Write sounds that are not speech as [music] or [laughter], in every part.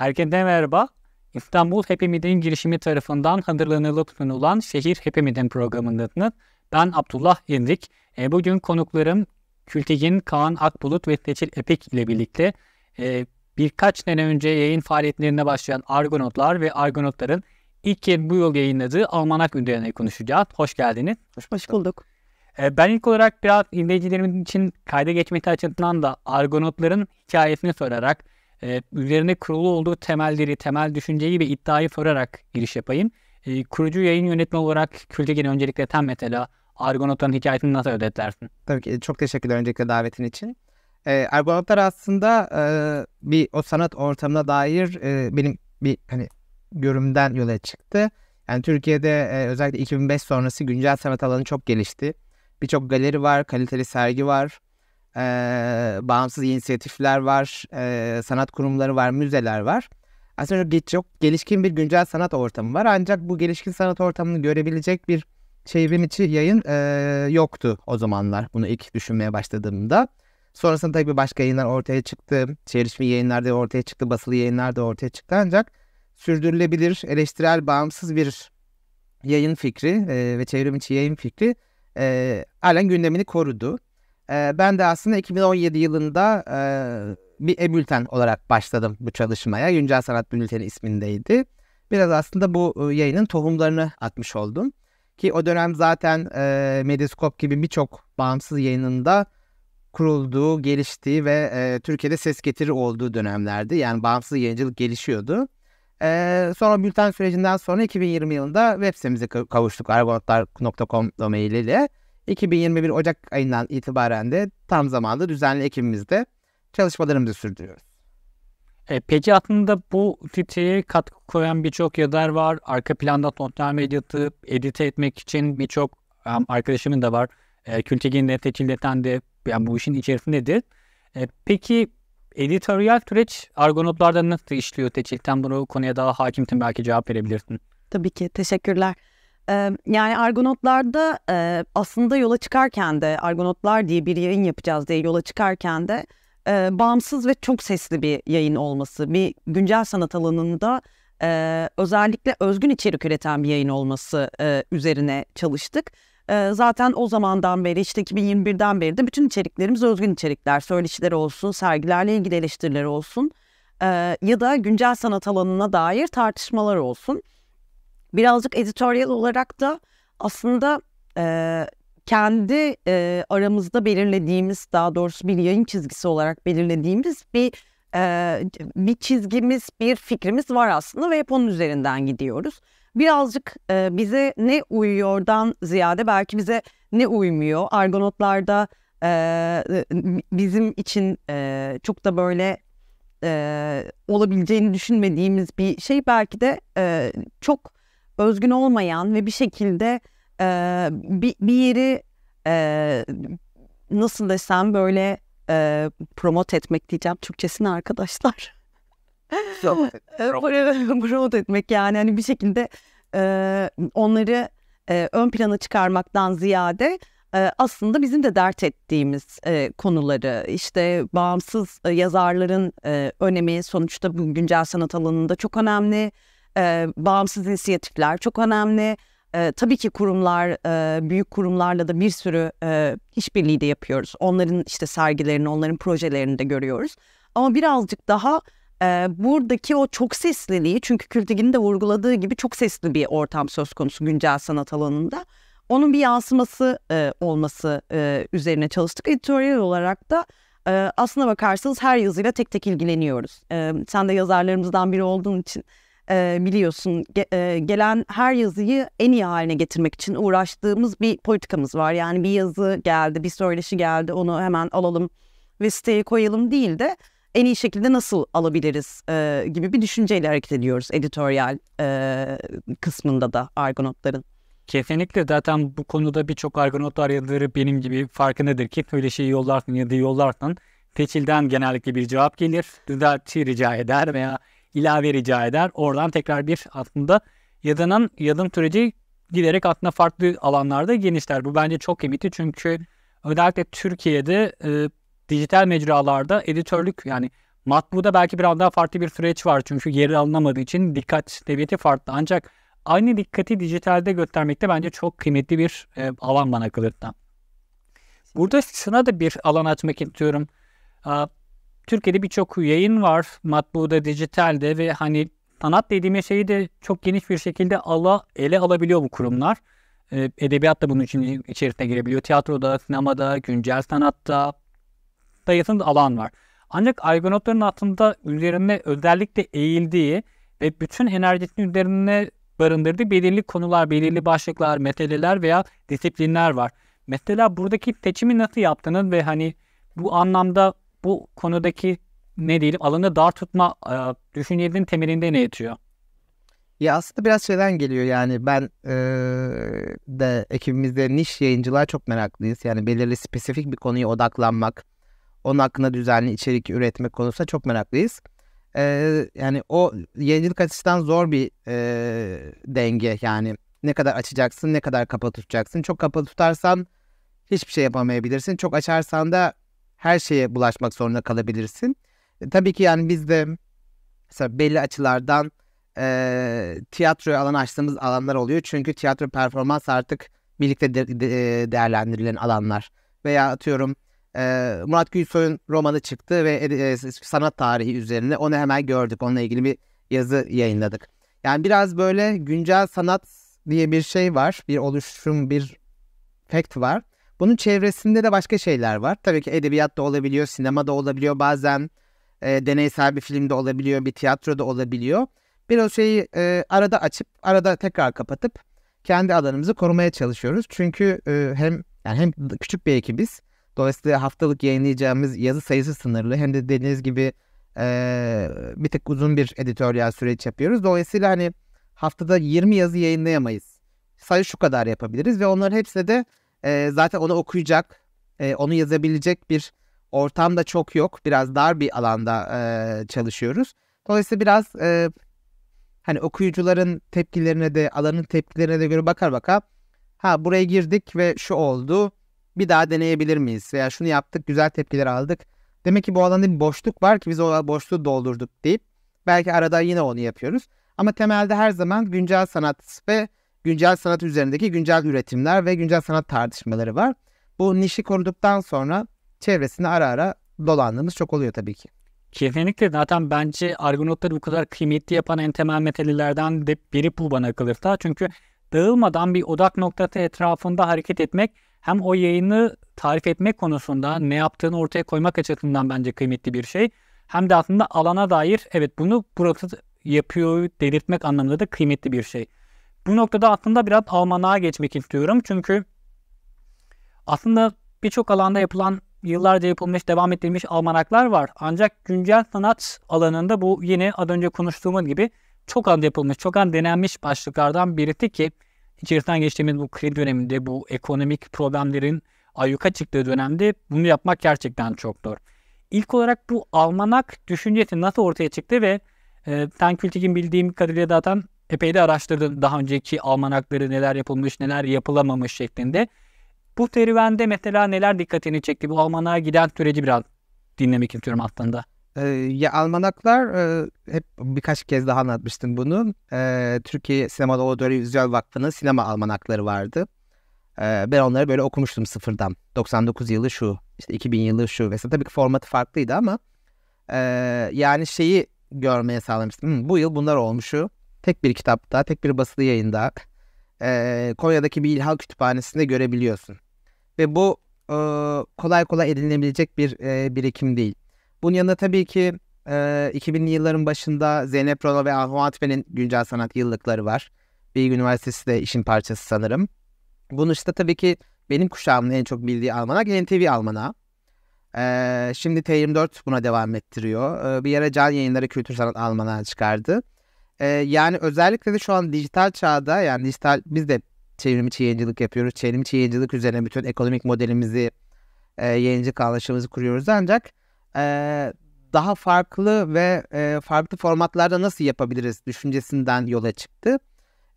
Herkese merhaba. İstanbul Happy Midin girişimi tarafından hazırlanılıp sunulan Şehir Happy Midin programındasınız. Ben Abdullah İndik. E, bugün konuklarım Kültegin, Kaan Akbulut ve Seçil Epik ile birlikte e, birkaç sene önce yayın faaliyetlerine başlayan Argonautlar ve Argonautların ilk kez bu yıl yayınladığı Almanak üzerine konuşacağız. Hoş geldiniz. Hoş, hoş bulduk. E, ben ilk olarak biraz izleyicilerimiz için kayda geçmesi açısından da Argonautların hikayesini sorarak ee, üzerine kurulu olduğu temelleri, temel düşünceyi ve iddiayı sorarak giriş yapayım. E, kurucu yayın yönetme olarak Kültegen'i öncelikle tam mesela Argonautların hikayesini nasıl özetlersin? Tabii ki çok teşekkürler öncelikle davetin için. E, ee, Argonautlar aslında e, bir o sanat ortamına dair e, benim bir hani görümden yola çıktı. Yani Türkiye'de e, özellikle 2005 sonrası güncel sanat alanı çok gelişti. Birçok galeri var, kaliteli sergi var e, bağımsız inisiyatifler var, e, sanat kurumları var, müzeler var. Aslında çok, çok gelişkin bir güncel sanat ortamı var. Ancak bu gelişkin sanat ortamını görebilecek bir çevrim içi yayın e, yoktu o zamanlar. Bunu ilk düşünmeye başladığımda. Sonrasında tabii başka yayınlar ortaya çıktı. Çevrişmi yayınlar da ortaya çıktı. Basılı yayınlar da ortaya çıktı. Ancak sürdürülebilir, eleştirel, bağımsız bir yayın fikri e, ve çevrim içi yayın fikri e, halen gündemini korudu. Ee, ben de aslında 2017 yılında e, bir e-bülten olarak başladım bu çalışmaya. Güncel Sanat Bülteni ismindeydi. Biraz aslında bu e, yayının tohumlarını atmış oldum. Ki o dönem zaten e, Medyascope gibi birçok bağımsız yayınında kurulduğu, geliştiği ve e, Türkiye'de ses getiri olduğu dönemlerdi. Yani bağımsız yayıncılık gelişiyordu. sonra bülten sürecinden sonra 2020 yılında web sitemize kavuştuk argonautlar.com domainiyle. 2021 Ocak ayından itibaren de tam zamanlı düzenli ekibimizde çalışmalarımızı sürdürüyoruz. E, peki aslında bu filtreye katkı koyan birçok yazar var. Arka planda sosyal medyatı edite etmek için birçok um, arkadaşımın da var. E, Kültekin de, Teçildeten de yani bu işin içerisindedir. E, peki editoryal süreç Argonautlar'da nasıl işliyor Teçil'ten? Bunu konuya daha hakimsin belki cevap verebilirsin. Tabii ki. Teşekkürler yani argonotlarda aslında yola çıkarken de argonotlar diye bir yayın yapacağız diye yola çıkarken de bağımsız ve çok sesli bir yayın olması, bir güncel sanat alanında özellikle özgün içerik üreten bir yayın olması üzerine çalıştık. zaten o zamandan beri işte 2021'den beri de bütün içeriklerimiz özgün içerikler, söyleşiler olsun, sergilerle ilgili eleştiriler olsun ya da güncel sanat alanına dair tartışmalar olsun birazcık editoryal olarak da aslında e, kendi e, aramızda belirlediğimiz daha doğrusu bir yayın çizgisi olarak belirlediğimiz bir e, bir çizgimiz, bir fikrimiz var aslında ve hep onun üzerinden gidiyoruz. Birazcık e, bize ne uyuyordan ziyade belki bize ne uymuyor. Argonotlarda e, bizim için e, çok da böyle e, olabileceğini düşünmediğimiz bir şey belki de e, çok özgün olmayan ve bir şekilde e, bir, bir yeri e, nasıl desem böyle e, promote etmek diyeceğim Türkçesini arkadaşlar. [laughs] [laughs] promote etmek yani hani bir şekilde e, onları e, ön plana çıkarmaktan ziyade e, aslında bizim de dert ettiğimiz e, konuları işte bağımsız e, yazarların e, önemi sonuçta bu güncel sanat alanında çok önemli e, bağımsız inisiyatifler çok önemli. E, tabii ki kurumlar, e, büyük kurumlarla da bir sürü e, işbirliği de yapıyoruz. Onların işte sergilerini, onların projelerini de görüyoruz. Ama birazcık daha e, buradaki o çok sesliliği, çünkü Kültegin'in de vurguladığı gibi çok sesli bir ortam söz konusu güncel sanat alanında. Onun bir yansıması e, olması e, üzerine çalıştık. editorial olarak da e, aslına bakarsanız her yazıyla tek tek ilgileniyoruz. E, sen de yazarlarımızdan biri olduğun için e, biliyorsun ge, e, gelen her yazıyı en iyi haline getirmek için uğraştığımız bir politikamız var. Yani bir yazı geldi, bir söyleşi geldi onu hemen alalım ve siteye koyalım değil de en iyi şekilde nasıl alabiliriz e, gibi bir düşünceyle hareket ediyoruz editoryal e, kısmında da argonotların. Kesinlikle zaten bu konuda birçok argonotlar arayaları benim gibi farkındadır ki öyle şeyi yollarsan ya da yollarsan Teçil'den genellikle bir cevap gelir. Düzelti rica eder veya ilave rica eder. Oradan tekrar bir aslında yadınan yadım süreci giderek aslında farklı alanlarda genişler. Bu bence çok kıymetli çünkü özellikle Türkiye'de e, dijital mecralarda editörlük yani matbuda belki biraz daha farklı bir süreç var. Çünkü yeri alınamadığı için dikkat seviyeti farklı. Ancak aynı dikkati dijitalde göstermek de bence çok kıymetli bir e, alan bana kalırsa. Burada şuna da bir alan açmak istiyorum. Türkiye'de birçok yayın var matbuda, dijitalde ve hani sanat dediğimiz şeyi de çok geniş bir şekilde ala, ele alabiliyor bu kurumlar. Ee, edebiyat da bunun için içerisine girebiliyor. Tiyatroda, sinemada, güncel sanatta sayısında alan var. Ancak Argonautların aslında üzerine özellikle eğildiği ve bütün enerjisini üzerine barındırdığı belirli konular, belirli başlıklar, meseleler veya disiplinler var. Mesela buradaki seçimi nasıl yaptınız ve hani bu anlamda bu konudaki ne diyelim alanı dar tutma e, düşüncenin temelinde ne yatıyor? Ya aslında biraz şeyden geliyor yani ben e, de ekibimizde niş yayıncılar çok meraklıyız. Yani belirli spesifik bir konuya odaklanmak, onun hakkında düzenli içerik üretmek konusunda çok meraklıyız. E, yani o yayıncılık açısından zor bir e, denge yani ne kadar açacaksın ne kadar kapalı tutacaksın. Çok kapalı tutarsan hiçbir şey yapamayabilirsin. Çok açarsan da her şeye bulaşmak zorunda kalabilirsin. E, tabii ki yani biz de mesela belli açılardan e, tiyatroya alan açtığımız alanlar oluyor. Çünkü tiyatro performans artık birlikte de, de, e, değerlendirilen alanlar. Veya atıyorum e, Murat Gülsoy'un romanı çıktı ve e, e, sanat tarihi üzerine onu hemen gördük. Onunla ilgili bir yazı yayınladık. Yani biraz böyle güncel sanat diye bir şey var. Bir oluşum, bir fact var. Bunun çevresinde de başka şeyler var. Tabii ki edebiyat da olabiliyor, sinema da olabiliyor bazen. E, deneysel bir film de olabiliyor, bir tiyatro da olabiliyor. Bir o şeyi e, arada açıp, arada tekrar kapatıp kendi alanımızı korumaya çalışıyoruz. Çünkü e, hem yani hem küçük bir ekibiz. Dolayısıyla haftalık yayınlayacağımız yazı sayısı sınırlı. Hem de dediğiniz gibi e, bir tık uzun bir editoryal süreç yapıyoruz. Dolayısıyla hani haftada 20 yazı yayınlayamayız. Sayı şu kadar yapabiliriz ve onların hepsi de e, zaten onu okuyacak, e, onu yazabilecek bir ortam da çok yok. Biraz dar bir alanda e, çalışıyoruz. Dolayısıyla biraz e, hani okuyucuların tepkilerine de alanın tepkilerine de göre bakar baka ha buraya girdik ve şu oldu bir daha deneyebilir miyiz veya şunu yaptık güzel tepkiler aldık. Demek ki bu alanda bir boşluk var ki biz o boşluğu doldurduk deyip belki arada yine onu yapıyoruz. Ama temelde her zaman güncel sanat ve güncel sanat üzerindeki güncel üretimler ve güncel sanat tartışmaları var. Bu nişi koruduktan sonra çevresini ara ara dolandığımız çok oluyor tabii ki. Kesinlikle zaten bence argonautları bu kadar kıymetli yapan en temel metalilerden de biri bu bana kalırsa. Çünkü dağılmadan bir odak noktası etrafında hareket etmek hem o yayını tarif etmek konusunda ne yaptığını ortaya koymak açısından bence kıymetli bir şey. Hem de aslında alana dair evet bunu burası yapıyor delirtmek anlamında da kıymetli bir şey. Bu noktada aslında biraz Almanlığa geçmek istiyorum. Çünkü aslında birçok alanda yapılan yıllarca yapılmış, devam ettirilmiş almanaklar var. Ancak güncel sanat alanında bu yine az önce konuştuğumuz gibi çok az yapılmış, çok az denenmiş başlıklardan birisi ki içerisinden geçtiğimiz bu kredi döneminde, bu ekonomik problemlerin ayyuka çıktığı dönemde bunu yapmak gerçekten çok zor. İlk olarak bu almanak düşüncesi nasıl ortaya çıktı ve e, Tan Kültik'in bildiğim kadarıyla zaten epey de araştırdı daha önceki almanakları neler yapılmış neler yapılamamış şeklinde. Bu serüvende mesela neler dikkatini çekti? Bu almanağa giden süreci biraz dinlemek istiyorum aslında. Ee, ya almanaklar e, hep birkaç kez daha anlatmıştım bunu. E, Türkiye Sinematoloji Vizyon Vakfı'nın sinema almanakları vardı. E, ben onları böyle okumuştum sıfırdan. 99 yılı şu, işte 2000 yılı şu vesaire. Tabii ki formatı farklıydı ama e, yani şeyi görmeye sağlamıştım. Hı, bu yıl bunlar olmuşu tek bir kitapta, tek bir basılı yayında e, Konya'daki bir ilhal kütüphanesinde görebiliyorsun. Ve bu e, kolay kolay edinilebilecek bir e, birikim değil. Bunun yanında tabii ki e, 2000'li yılların başında Zeynep Rolo ve Ahu Atfe'nin güncel sanat yıllıkları var. Bilgi Üniversitesi de işin parçası sanırım. Bunun işte tabii ki benim kuşağımın en çok bildiği almanak NTV almanağı. Ee, şimdi T24 buna devam ettiriyor. Ee, bir yere Can Yayınları Kültür Sanat Almanağı çıkardı. Ee, yani özellikle de şu an dijital çağda yani dijital biz de çevrimiçi yayıncılık yapıyoruz. Çevrimiçi yayıncılık üzerine bütün ekonomik modelimizi e, yayıncılık anlaşmamızı kuruyoruz ancak e, daha farklı ve e, farklı formatlarda nasıl yapabiliriz düşüncesinden yola çıktı.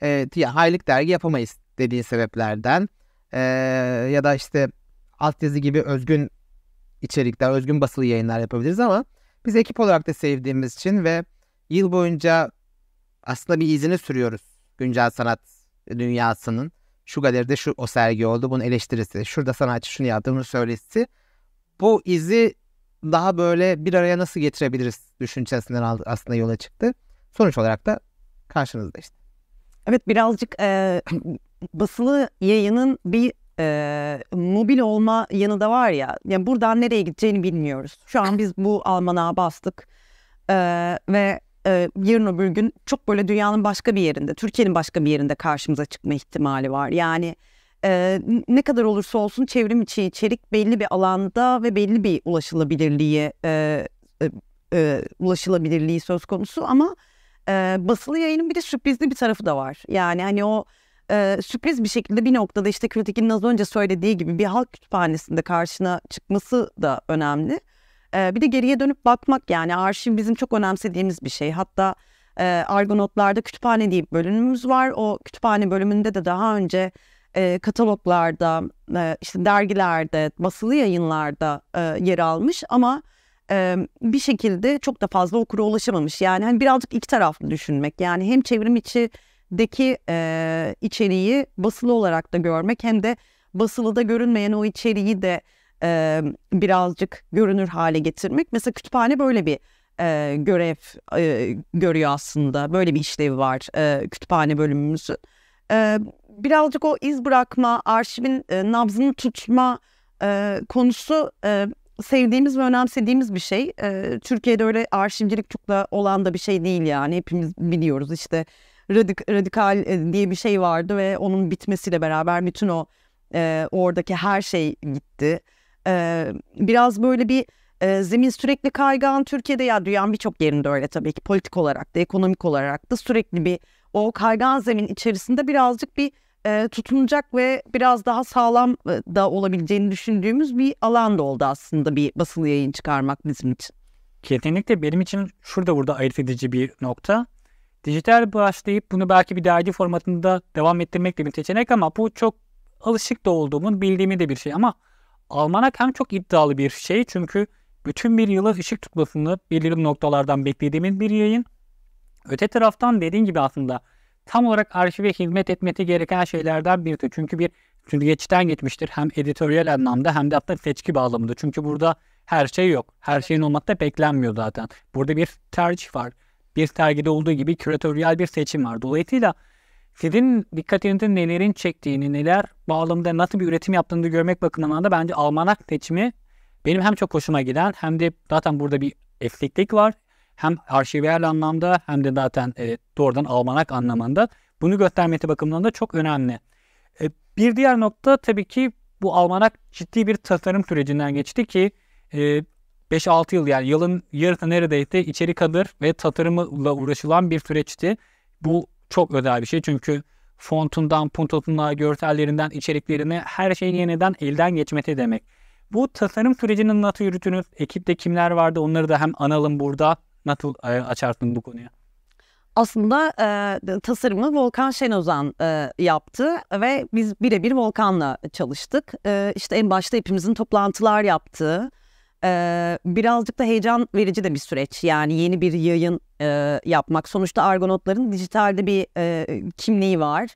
E, ya aylık dergi yapamayız dediği sebeplerden e, ya da işte altyazı gibi özgün içerikler, özgün basılı yayınlar yapabiliriz ama biz ekip olarak da sevdiğimiz için ve yıl boyunca aslında bir izini sürüyoruz güncel sanat dünyasının. Şu galeride şu o sergi oldu bunun eleştirisi. Şurada sanatçı şunu yaptı bunu söylesi. Bu izi daha böyle bir araya nasıl getirebiliriz düşüncesinden aslında yola çıktı. Sonuç olarak da karşınızda işte. Evet birazcık e, [clears throat] basılı yayının bir e, mobil olma yanı da var ya. Yani buradan nereye gideceğini bilmiyoruz. Şu an biz bu almanağa bastık e, ve e, yarın öbür gün çok böyle dünyanın başka bir yerinde, Türkiye'nin başka bir yerinde karşımıza çıkma ihtimali var. Yani e, ne kadar olursa olsun çevrim içi içerik belli bir alanda ve belli bir ulaşılabilirliği e, e, e, ulaşılabilirliği söz konusu ama e, basılı yayının bir de sürprizli bir tarafı da var. Yani hani o e, sürpriz bir şekilde bir noktada işte Kritik'in az önce söylediği gibi bir halk kütüphanesinde karşına çıkması da önemli bir de geriye dönüp bakmak yani arşiv bizim çok önemsediğimiz bir şey. Hatta e, Argonautlar'da kütüphane diye bir bölümümüz var. O kütüphane bölümünde de daha önce e, kataloglarda, e, işte dergilerde, basılı yayınlarda e, yer almış ama e, bir şekilde çok da fazla okura ulaşamamış. Yani hani birazcık iki taraflı düşünmek. Yani hem çevrim içideki e, içeriği basılı olarak da görmek hem de basılıda görünmeyen o içeriği de e, birazcık görünür hale getirmek. Mesela kütüphane böyle bir e, görev e, görüyor aslında. Böyle bir işlevi var e, kütüphane bölümümüzün. E, birazcık o iz bırakma, arşivin e, nabzını tutma e, konusu e, sevdiğimiz ve önemsediğimiz bir şey. E, Türkiye'de öyle arşivcilik çok da olan da bir şey değil yani. Hepimiz biliyoruz işte radik, radikal diye bir şey vardı ve onun bitmesiyle beraber bütün o e, oradaki her şey gitti e, biraz böyle bir e, zemin sürekli kaygan Türkiye'de ya dünyanın birçok yerinde öyle tabii ki politik olarak da ekonomik olarak da sürekli bir o kaygan zemin içerisinde birazcık bir e, tutunacak ve biraz daha sağlam da olabileceğini düşündüğümüz bir alan da oldu aslında bir basılı yayın çıkarmak bizim için. Kesinlikle benim için şurada burada ayırt edici bir nokta. Dijital başlayıp bunu belki bir dergi formatında devam ettirmek de bir seçenek ama bu çok alışık da olduğumun bildiğimi de bir şey ama Almanak hem çok iddialı bir şey çünkü bütün bir yılı ışık tutmasını belirli noktalardan beklediğimiz bir yayın. Öte taraftan dediğim gibi aslında tam olarak arşive hizmet etmesi gereken şeylerden biri. Çünkü bir süzgeçten geçmiştir hem editoryal anlamda hem de hatta seçki bağlamında. Çünkü burada her şey yok. Her şeyin olmak da beklenmiyor zaten. Burada bir tercih var. Bir sergide olduğu gibi küratöryel bir seçim var. Dolayısıyla sizin dikkatinizin nelerin çektiğini, neler bağlamında nasıl bir üretim yaptığını görmek bakımından da bence almanak seçimi benim hem çok hoşuma giden hem de zaten burada bir esneklik var. Hem arşivel anlamda hem de zaten e, doğrudan almanak anlamında. Bunu göstermesi bakımından da çok önemli. E, bir diğer nokta tabii ki bu almanak ciddi bir tasarım sürecinden geçti ki e, 5-6 yıl yani yılın yarısı neredeyse içeri alır ve tasarımla uğraşılan bir süreçti. Bu çok özel bir şey. Çünkü fontundan, puntosuna, görsellerinden, içeriklerine her şeyi yeniden elden geçmesi demek. Bu tasarım sürecini nasıl yürütünüz? Ekipte kimler vardı? Onları da hem analım burada. Nasıl e, açarsın bu konuyu? Aslında e, tasarımı Volkan Şenozan e, yaptı ve biz birebir Volkan'la çalıştık. E, işte en başta hepimizin toplantılar yaptığı, e, birazcık da heyecan verici de bir süreç. Yani yeni bir yayın e, yapmak. Sonuçta Argonautların dijitalde bir e, kimliği var.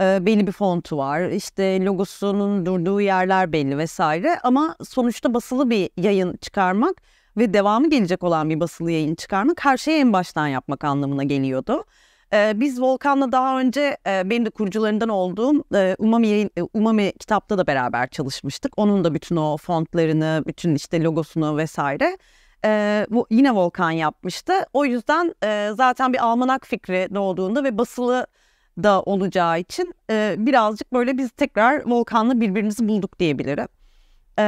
E, belli bir fontu var. İşte logosunun durduğu yerler belli vesaire. Ama sonuçta basılı bir yayın çıkarmak ve devamı gelecek olan bir basılı yayın çıkarmak her şeyi en baştan yapmak anlamına geliyordu. E, biz Volkan'la daha önce e, benim de kurucularından olduğum e, Umami, yayın, e, Umami kitapta da beraber çalışmıştık. Onun da bütün o fontlarını, bütün işte logosunu vesaire e, bu yine Volkan yapmıştı. O yüzden e, zaten bir almanak fikri doğduğunda ve basılı da olacağı için e, birazcık böyle biz tekrar Volkan'la birbirimizi bulduk diyebilirim. E,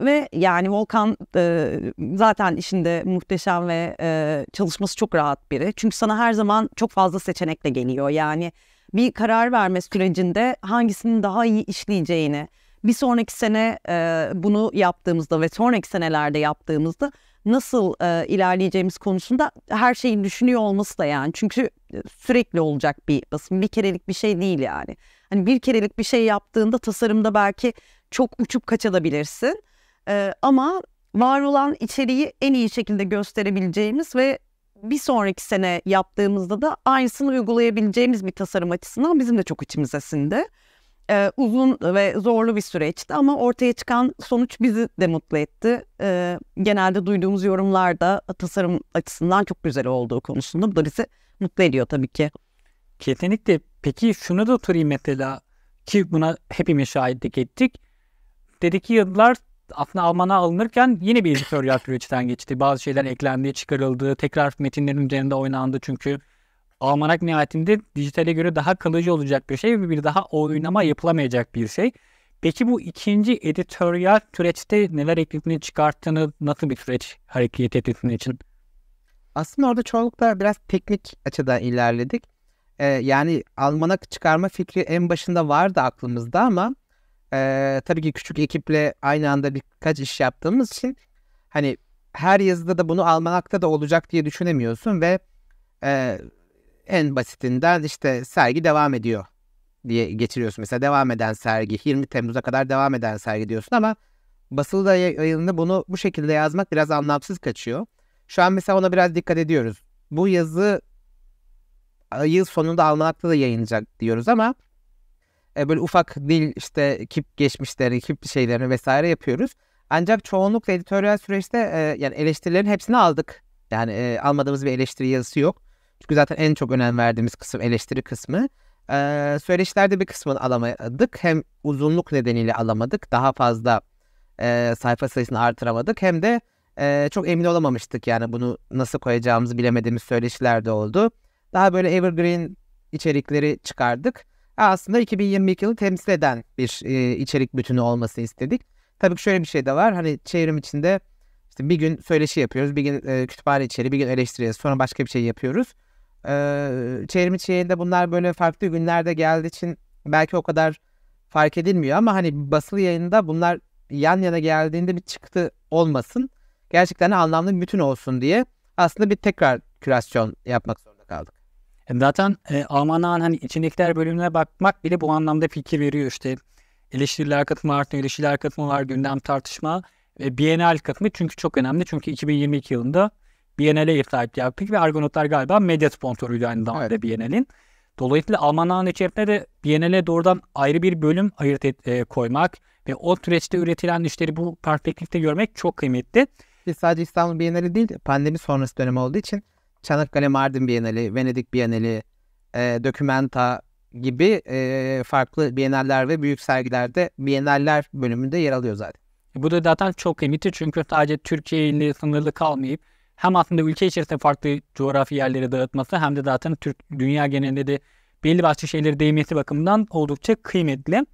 ve yani Volkan e, zaten işinde muhteşem ve e, çalışması çok rahat biri. Çünkü sana her zaman çok fazla seçenekle geliyor. Yani bir karar verme sürecinde hangisinin daha iyi işleyeceğini, bir sonraki sene e, bunu yaptığımızda ve sonraki senelerde yaptığımızda nasıl e, ilerleyeceğimiz konusunda her şeyi düşünüyor olması da yani. Çünkü e, sürekli olacak bir basın. Bir kerelik bir şey değil yani. Hani bir kerelik bir şey yaptığında tasarımda belki çok uçup kaçabilirsin. E, ama var olan içeriği en iyi şekilde gösterebileceğimiz ve bir sonraki sene yaptığımızda da aynısını uygulayabileceğimiz bir tasarım açısından bizim de çok içimiz esindi e, uzun ve zorlu bir süreçti ama ortaya çıkan sonuç bizi de mutlu etti. E, genelde duyduğumuz yorumlarda tasarım açısından çok güzel olduğu konusunda bu da bizi mutlu ediyor tabii ki. Kesinlikle. Peki şunu da sorayım mesela ki buna hepimiz şahitlik ettik. Dedi ki yıllar aslında Alman'a alınırken yine bir editoryal süreçten geçti. Bazı şeyler eklendi, çıkarıldı, tekrar metinlerin üzerinde oynandı çünkü almanak nihayetinde dijitale göre daha kalıcı olacak bir şey ve bir daha oynama hmm. yapılamayacak bir şey. Peki bu ikinci editoryal süreçte neler eklediğini çıkarttığını nasıl bir süreç hareket ettiğini için? Aslında orada çoğunlukla biraz teknik açıdan ilerledik. Ee, yani almanak çıkarma fikri en başında vardı aklımızda ama e, tabii ki küçük ekiple aynı anda birkaç iş yaptığımız için hani her yazıda da bunu almanakta da olacak diye düşünemiyorsun ve e, en basitinden işte sergi devam ediyor diye geçiriyorsun. Mesela devam eden sergi 20 Temmuz'a kadar devam eden sergi diyorsun ama basılı yayınında bunu bu şekilde yazmak biraz anlamsız kaçıyor. Şu an mesela ona biraz dikkat ediyoruz. Bu yazı yıl sonunda almanakta da yayınlanacak diyoruz ama e, böyle ufak dil işte kip geçmişleri, kip şeylerini vesaire yapıyoruz. Ancak çoğunlukla editörel süreçte e, yani eleştirilerin hepsini aldık. Yani e, almadığımız bir eleştiri yazısı yok. Çünkü zaten en çok önem verdiğimiz kısım eleştiri kısmı. Ee, söyleşilerde bir kısmını alamadık. Hem uzunluk nedeniyle alamadık. Daha fazla e, sayfa sayısını artıramadık. Hem de e, çok emin olamamıştık. Yani bunu nasıl koyacağımızı bilemediğimiz söyleşiler de oldu. Daha böyle evergreen içerikleri çıkardık. Aslında 2022 yılı temsil eden bir e, içerik bütünü olması istedik. Tabii ki şöyle bir şey de var. Hani çevrim içinde işte bir gün söyleşi yapıyoruz, bir gün e, kütüphane içeriği, bir gün eleştiriyoruz. Sonra başka bir şey yapıyoruz. Ee, çevrim bunlar böyle farklı günlerde geldiği için belki o kadar fark edilmiyor ama hani basılı yayında bunlar yan yana geldiğinde bir çıktı olmasın. Gerçekten anlamlı bir bütün olsun diye aslında bir tekrar kürasyon yapmak zorunda kaldık. E, zaten e, Almanağın hani içindekiler bölümüne bakmak bile bu anlamda fikir veriyor işte. Eleştiriler katımı artıyor, eleştiriler katımı var, gündem tartışma ve bienal katımı çünkü çok önemli. Çünkü 2022 yılında Biennale ev sahipliği yaptık ve Argonautlar galiba medya sponsoruydu aynı zamanda evet. Biennale'in. Dolayısıyla Almanya'nın içerisinde de Biennale doğrudan ayrı bir bölüm ayırt et, e, koymak ve o süreçte üretilen işleri bu perspektifte görmek çok kıymetli. Biz sadece İstanbul Biennale değil pandemi sonrası dönem olduğu için Çanakkale Mardin Biennale, Venedik Biennale, e, Dokümenta gibi e, farklı biennaller ve büyük sergilerde biennaller bölümünde yer alıyor zaten. E, bu da zaten çok kıymetli çünkü sadece Türkiye ile sınırlı kalmayıp hem aslında ülke içerisinde farklı coğrafi yerlere dağıtması hem de zaten Türk dünya genelinde de belli başlı şeyleri değmesi bakımından oldukça kıymetli.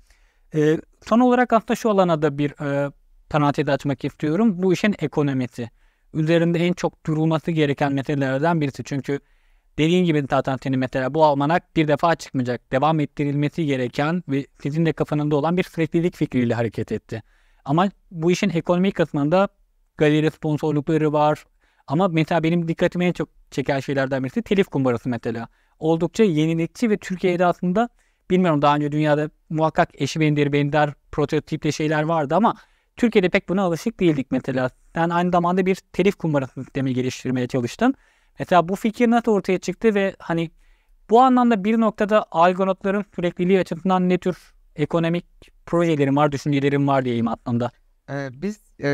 E, son olarak aslında şu alana da bir e, parantez açmak istiyorum. Bu işin ekonomisi. Üzerinde en çok durulması gereken meselelerden birisi. Çünkü dediğim gibi zaten senin mesela bu almanak bir defa çıkmayacak. Devam ettirilmesi gereken ve sizin de kafanında olan bir süreklilik fikriyle hareket etti. Ama bu işin ekonomik kısmında galeri sponsorlukları var, ama mesela benim dikkatimi en çok çeken şeylerden birisi telif kumbarası mesela. Oldukça yenilikçi ve Türkiye'de aslında bilmiyorum daha önce dünyada muhakkak eşi benzeri benzer prototipli şeyler vardı ama Türkiye'de pek buna alışık değildik mesela. Sen aynı zamanda bir telif kumbarası sistemi geliştirmeye çalıştın. Mesela bu fikir nasıl ortaya çıktı ve hani bu anlamda bir noktada algoritmaların sürekliliği açısından ne tür ekonomik projelerim var, düşüncelerim var diyeyim aslında. Ee, biz e,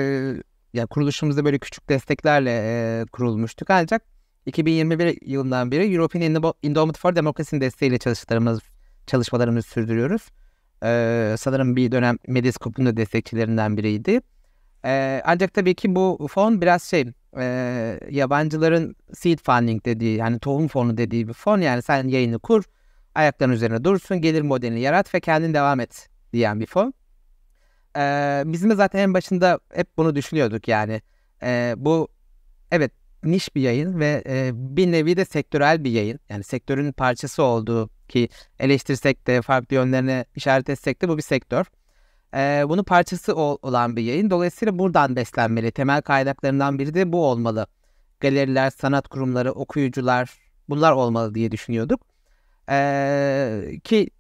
yani kuruluşumuzda böyle küçük desteklerle e, kurulmuştuk. Ancak 2021 yılından beri European Endowment for Democracy'nin desteğiyle çalışmalarımız, çalışmalarımızı sürdürüyoruz. E, sanırım bir dönem Medyascope'un da destekçilerinden biriydi. E, ancak tabii ki bu fon biraz şey e, yabancıların seed funding dediği yani tohum fonu dediği bir fon. Yani sen yayını kur, ayakların üzerine dursun, gelir modelini yarat ve kendin devam et diyen bir fon. Ee, bizim de zaten en başında hep bunu düşünüyorduk yani. Ee, bu evet niş bir yayın ve e, bir nevi de sektörel bir yayın. Yani sektörün parçası olduğu ki eleştirsek de farklı yönlerine işaret etsek de bu bir sektör. Ee, bunun parçası ol, olan bir yayın. Dolayısıyla buradan beslenmeli. Temel kaynaklarından biri de bu olmalı. Galeriler, sanat kurumları, okuyucular bunlar olmalı diye düşünüyorduk. Ee, ki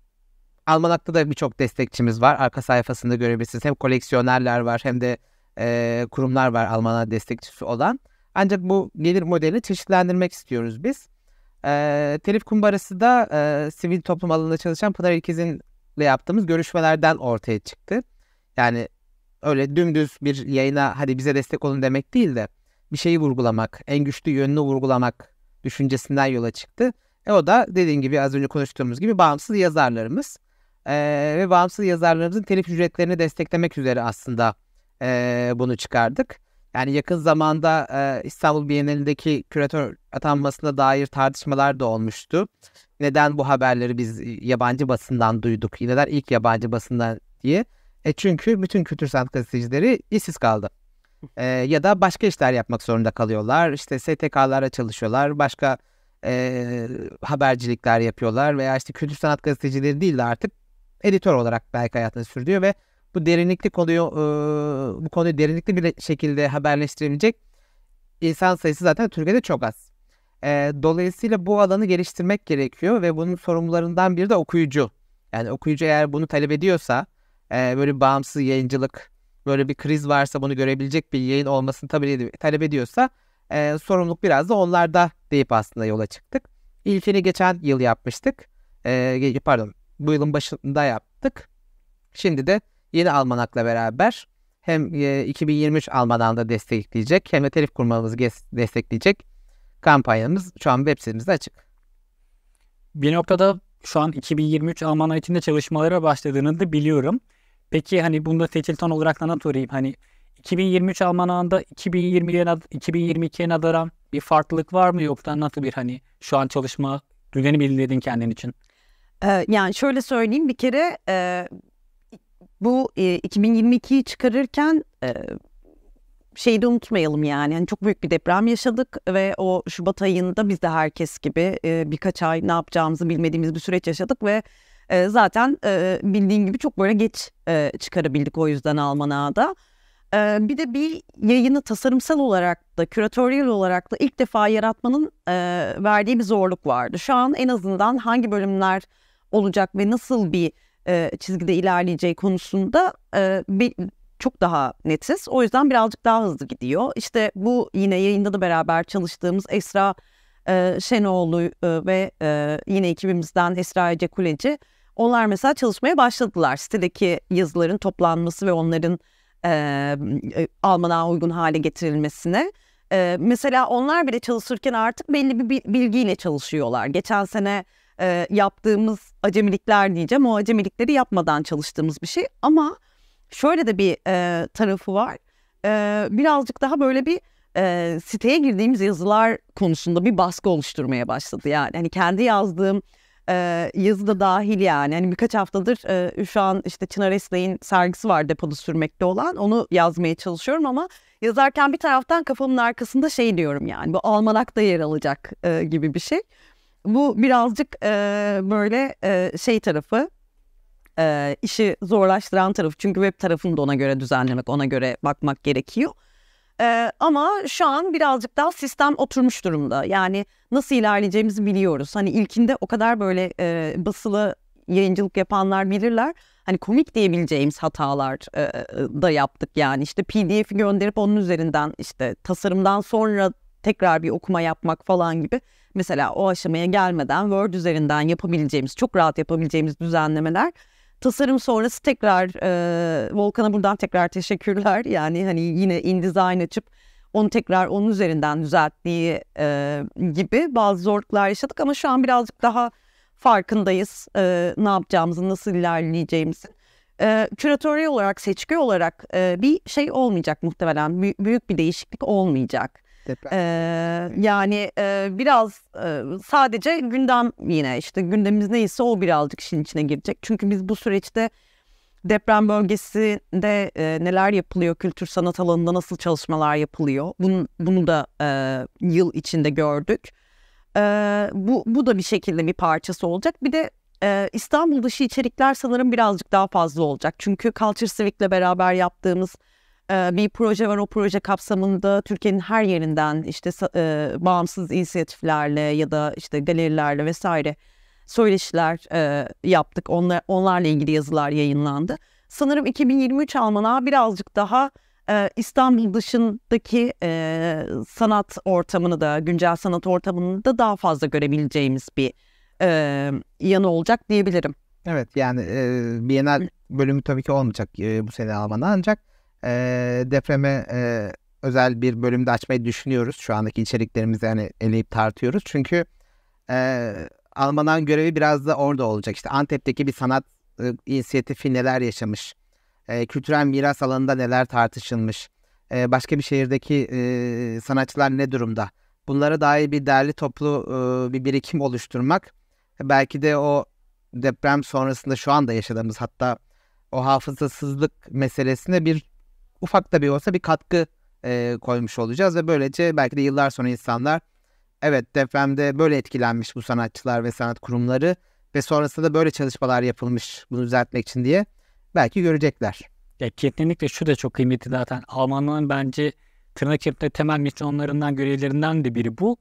Almanak'ta da birçok destekçimiz var. Arka sayfasında görebilirsiniz. Hem koleksiyonerler var hem de e, kurumlar var Almanak destekçisi olan. Ancak bu gelir modelini çeşitlendirmek istiyoruz biz. E, telif kumbarası da e, sivil toplum alanında çalışan Pınar İlkiz'in yaptığımız görüşmelerden ortaya çıktı. Yani öyle dümdüz bir yayına hadi bize destek olun demek değil de bir şeyi vurgulamak, en güçlü yönünü vurgulamak düşüncesinden yola çıktı. E o da dediğim gibi az önce konuştuğumuz gibi bağımsız yazarlarımız e, ve bağımsız yazarlarımızın telif ücretlerini desteklemek üzere aslında e, bunu çıkardık. Yani yakın zamanda e, İstanbul Bienalindeki küratör atanmasına dair tartışmalar da olmuştu. Neden bu haberleri biz e, yabancı basından duyduk? Neden ilk yabancı basından diye? E çünkü bütün kültür sanat gazetecileri işsiz kaldı. E, ya da başka işler yapmak zorunda kalıyorlar. İşte STK'lara çalışıyorlar. Başka e, habercilikler yapıyorlar. Veya işte kültür sanat gazetecileri değil de artık editör olarak belki hayatını sürdürüyor ve bu derinlikli konuyu e, bu konuyu derinlikli bir şekilde haberleştirebilecek insan sayısı zaten Türkiye'de çok az. E, dolayısıyla bu alanı geliştirmek gerekiyor ve bunun sorumlularından biri de okuyucu. Yani okuyucu eğer bunu talep ediyorsa e, böyle bağımsız yayıncılık, böyle bir kriz varsa bunu görebilecek bir yayın olmasını tabii talep ediyorsa e, sorumluluk biraz da onlarda deyip aslında yola çıktık. İlkini geçen yıl yapmıştık. E, pardon bu yılın başında yaptık. Şimdi de yeni almanakla beraber hem 2023 e, almanağında destekleyecek hem de telif kurmamızı destekleyecek kampanyamız şu an web sitemizde açık. Bir noktada şu an 2023 almanağı içinde çalışmalara başladığını da biliyorum. Peki hani bunda seçilton olarak da sorayım. Hani 2023 almanağında 2020'ye 2022'ye nadaran bir farklılık var mı yoksa nasıl bir hani şu an çalışma düzeni belirledin kendin için? yani şöyle söyleyeyim bir kere bu e, 2022'yi çıkarırken şeyi de unutmayalım yani. yani çok büyük bir deprem yaşadık ve o Şubat ayında biz de herkes gibi birkaç ay ne yapacağımızı bilmediğimiz bir süreç yaşadık ve zaten bildiğin gibi çok böyle geç çıkarabildik o yüzden Almanada. bir de bir yayını tasarımsal olarak da küratöryel olarak da ilk defa yaratmanın verdiği bir zorluk vardı. Şu an en azından hangi bölümler olacak ve nasıl bir e, çizgide ilerleyeceği konusunda e, bir, çok daha netiz. O yüzden birazcık daha hızlı gidiyor. İşte bu yine yayında da beraber çalıştığımız Esra e, Şenoğlu e, ve e, yine ekibimizden Esra Ece Kuleci. Onlar mesela çalışmaya başladılar. Sitedeki yazıların toplanması ve onların e, e, almanağa uygun hale getirilmesine. E, mesela onlar bile çalışırken artık belli bir bilgiyle çalışıyorlar. Geçen sene e, yaptığımız acemilikler diyeceğim. O acemilikleri yapmadan çalıştığımız bir şey. Ama şöyle de bir e, tarafı var. E, birazcık daha böyle bir e, siteye girdiğimiz yazılar konusunda bir baskı oluşturmaya başladı. Yani hani kendi yazdığım e, yazı da dahil yani. Hani birkaç haftadır e, şu an işte Çınar Esley'in sergisi var depoda sürmekte olan. Onu yazmaya çalışıyorum ama yazarken bir taraftan kafamın arkasında şey diyorum yani bu da yer alacak e, gibi bir şey. Bu birazcık e, böyle e, şey tarafı e, işi zorlaştıran tarafı. Çünkü web tarafını da ona göre düzenlemek, ona göre bakmak gerekiyor. E, ama şu an birazcık daha sistem oturmuş durumda. Yani nasıl ilerleyeceğimizi biliyoruz. Hani ilkinde o kadar böyle e, basılı yayıncılık yapanlar bilirler. Hani komik diyebileceğimiz hatalar e, da yaptık yani işte PDF'i gönderip onun üzerinden işte tasarımdan sonra tekrar bir okuma yapmak falan gibi mesela o aşamaya gelmeden Word üzerinden yapabileceğimiz, çok rahat yapabileceğimiz düzenlemeler tasarım sonrası tekrar e, Volkan'a buradan tekrar teşekkürler. [laughs] Yani hani yine InDesign açıp onu tekrar onun üzerinden düzelttiği e, gibi bazı zorluklar yaşadık ama şu an birazcık daha farkındayız e, ne yapacağımızı, nasıl ilerleyeceğimizi. E, küratöryel olarak, seçki olarak e, bir şey olmayacak muhtemelen. Büy- büyük bir değişiklik olmayacak. Ee, yani e, biraz e, sadece gündem yine işte gündemimiz neyse o birazcık işin içine girecek. Çünkü biz bu süreçte deprem bölgesinde e, neler yapılıyor, kültür sanat alanında nasıl çalışmalar yapılıyor. Bunu, bunu da e, yıl içinde gördük. E, bu, bu da bir şekilde bir parçası olacak. Bir de e, İstanbul dışı içerikler sanırım birazcık daha fazla olacak. Çünkü Culture Civic'le beraber yaptığımız ee, bir proje var. O proje kapsamında Türkiye'nin her yerinden işte e, bağımsız inisiyatiflerle ya da işte galerilerle vesaire söyleşiler e, yaptık. Onlar, onlarla ilgili yazılar yayınlandı. Sanırım 2023 Almanağı birazcık daha e, İstanbul dışındaki e, sanat ortamını da güncel sanat ortamını da daha fazla görebileceğimiz bir e, yanı olacak diyebilirim. Evet yani e, Bienal bölümü tabii ki olmayacak e, bu sene Almanya ancak e, depreme e, özel bir bölümde açmayı düşünüyoruz. Şu andaki içeriklerimizi yani eleyip tartıyoruz. Çünkü e, Almanan görevi biraz da orada olacak. İşte Antep'teki bir sanat e, inisiyatifi neler yaşamış? E, kültürel miras alanında neler tartışılmış? E, başka bir şehirdeki e, sanatçılar ne durumda? Bunlara dair bir değerli toplu e, bir birikim oluşturmak belki de o deprem sonrasında şu anda yaşadığımız hatta o hafızasızlık meselesine bir ufak da bir olsa bir katkı e, koymuş olacağız ve böylece belki de yıllar sonra insanlar evet depremde böyle etkilenmiş bu sanatçılar ve sanat kurumları ve sonrasında da böyle çalışmalar yapılmış bunu düzeltmek için diye belki görecekler. Ya kesinlikle şu da çok kıymetli zaten. Almanların bence tırnak içinde temel misyonlarından, görevlerinden de biri bu.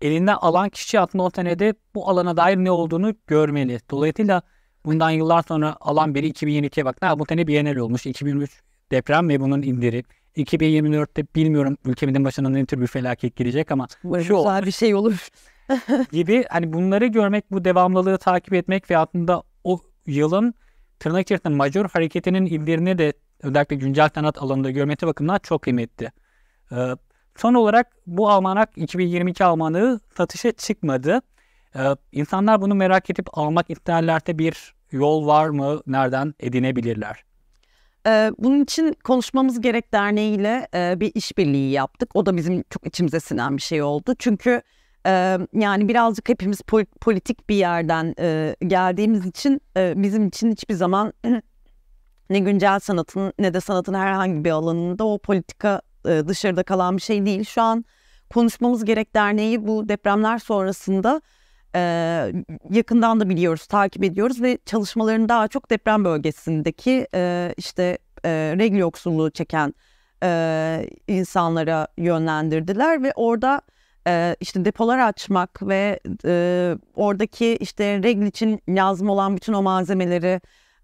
Elinden alan kişi aslında o senede bu alana dair ne olduğunu görmeli. Dolayısıyla bundan yıllar sonra alan biri 2022'ye bak Ha, bu sene Biennale olmuş. 2003 deprem ve bunun indiri. 2024'te bilmiyorum ülkemizin başına ne tür bir felaket girecek ama Umarım şu güzel bir şey olur. [laughs] gibi hani bunları görmek, bu devamlılığı takip etmek ve aslında o yılın tırnak içerisinde major hareketinin illerini de özellikle güncel sanat alanında görmesi bakımından çok kıymetli. Ee, son olarak bu almanak 2022 almanı satışa çıkmadı. Ee, insanlar bunu merak edip almak isterlerse bir yol var mı? Nereden edinebilirler? E, bunun için Konuşmamız Gerek Derneği e, bir işbirliği yaptık. O da bizim çok içimize sinen bir şey oldu. Çünkü e, yani birazcık hepimiz pol- politik bir yerden e, geldiğimiz için e, bizim için hiçbir zaman [clears throat] ne güncel sanatın ne de sanatın herhangi bir alanında o politika e, dışarıda kalan bir şey değil. Şu an Konuşmamız Gerek Derneği bu depremler sonrasında e, yakından da biliyoruz, takip ediyoruz ve çalışmalarını daha çok deprem bölgesindeki e, işte e, regl yoksulluğu çeken e, insanlara yönlendirdiler ve orada e, işte depolar açmak ve e, oradaki işte regl için lazım olan bütün o malzemeleri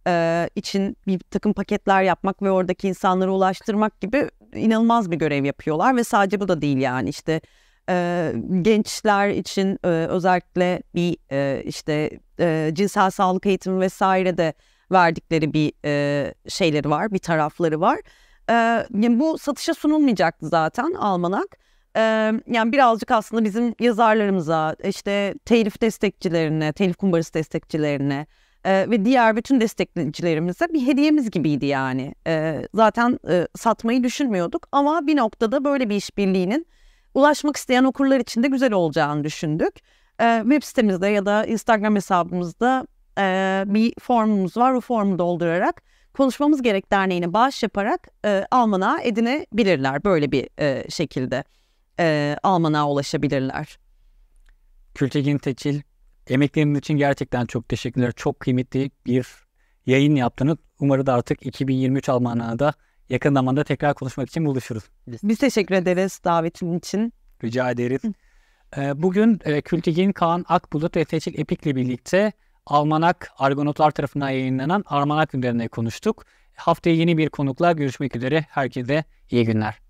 e, için bir takım paketler yapmak ve oradaki insanlara ulaştırmak gibi inanılmaz bir görev yapıyorlar ve sadece bu da değil yani işte e, gençler için e, özellikle bir e, işte e, cinsel sağlık eğitimi vesaire de verdikleri bir e, şeyleri var, bir tarafları var. E, yani bu satışa sunulmayacaktı zaten almanak. E, yani birazcık aslında bizim yazarlarımıza, işte telif destekçilerine, telif kumbarası destekçilerine e, ve diğer bütün destekçilerimize bir hediyemiz gibiydi yani. E, zaten e, satmayı düşünmüyorduk ama bir noktada böyle bir işbirliğinin ulaşmak isteyen okurlar için de güzel olacağını düşündük. E, web sitemizde ya da Instagram hesabımızda e, bir formumuz var. Bu formu doldurarak Konuşmamız Gerek Derneği'ne bağış yaparak e, almana edinebilirler. Böyle bir e, şekilde e, almana ulaşabilirler. Kültekin Teçil, emeklerinin için gerçekten çok teşekkürler. Çok kıymetli bir yayın yaptınız. Umarım da artık 2023 Almanya'da yakın zamanda tekrar konuşmak için buluşuruz. Biz, Biz teşekkür ederiz davetin için. Rica ederiz. Ee, bugün e, Kaan Akbulut ve Seçil Epik ile birlikte Almanak Argonotlar tarafından yayınlanan Almanak günlerine konuştuk. Haftaya yeni bir konukla görüşmek üzere. Herkese iyi günler.